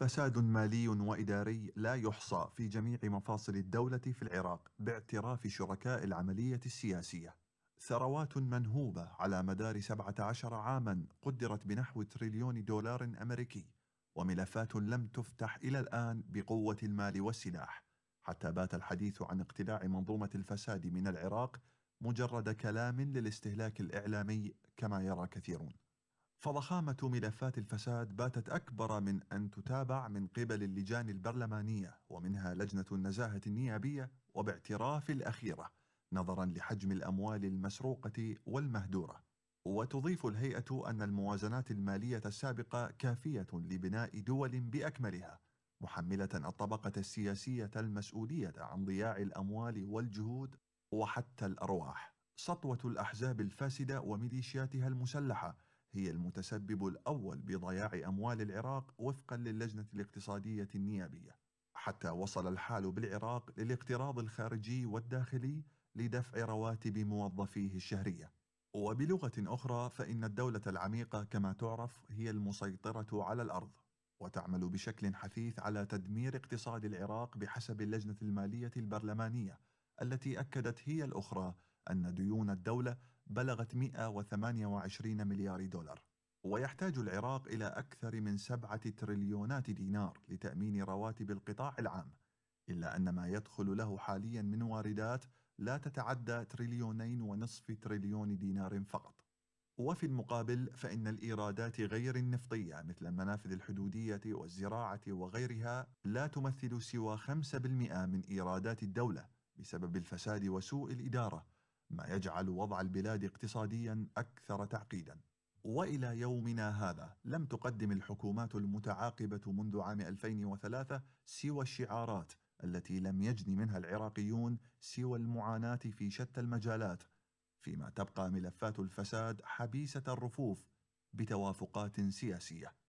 فساد مالي وإداري لا يحصى في جميع مفاصل الدولة في العراق باعتراف شركاء العملية السياسية ثروات منهوبة على مدار 17 عاما قدرت بنحو تريليون دولار أمريكي وملفات لم تفتح إلى الآن بقوة المال والسلاح حتى بات الحديث عن اقتلاع منظومة الفساد من العراق مجرد كلام للاستهلاك الإعلامي كما يرى كثيرون فضخامة ملفات الفساد باتت أكبر من أن تتابع من قبل اللجان البرلمانية ومنها لجنة النزاهة النيابية وباعتراف الأخيرة نظرا لحجم الأموال المسروقة والمهدورة وتضيف الهيئة أن الموازنات المالية السابقة كافية لبناء دول بأكملها محملة الطبقة السياسية المسؤولية عن ضياع الأموال والجهود وحتى الأرواح سطوة الأحزاب الفاسدة وميليشياتها المسلحة هي المتسبب الأول بضياع أموال العراق وفقا للجنة الاقتصادية النيابية حتى وصل الحال بالعراق للاقتراض الخارجي والداخلي لدفع رواتب موظفيه الشهرية وبلغة أخرى فإن الدولة العميقة كما تعرف هي المسيطرة على الأرض وتعمل بشكل حثيث على تدمير اقتصاد العراق بحسب اللجنة المالية البرلمانية التي أكدت هي الأخرى أن ديون الدولة بلغت 128 مليار دولار ويحتاج العراق إلى أكثر من سبعة تريليونات دينار لتأمين رواتب القطاع العام إلا أن ما يدخل له حاليا من واردات لا تتعدى تريليونين ونصف تريليون دينار فقط وفي المقابل فإن الإيرادات غير النفطية مثل المنافذ الحدودية والزراعة وغيرها لا تمثل سوى 5% من إيرادات الدولة بسبب الفساد وسوء الإدارة ما يجعل وضع البلاد اقتصاديا أكثر تعقيدا وإلى يومنا هذا لم تقدم الحكومات المتعاقبة منذ عام 2003 سوى الشعارات التي لم يجن منها العراقيون سوى المعاناة في شتى المجالات فيما تبقى ملفات الفساد حبيسة الرفوف بتوافقات سياسية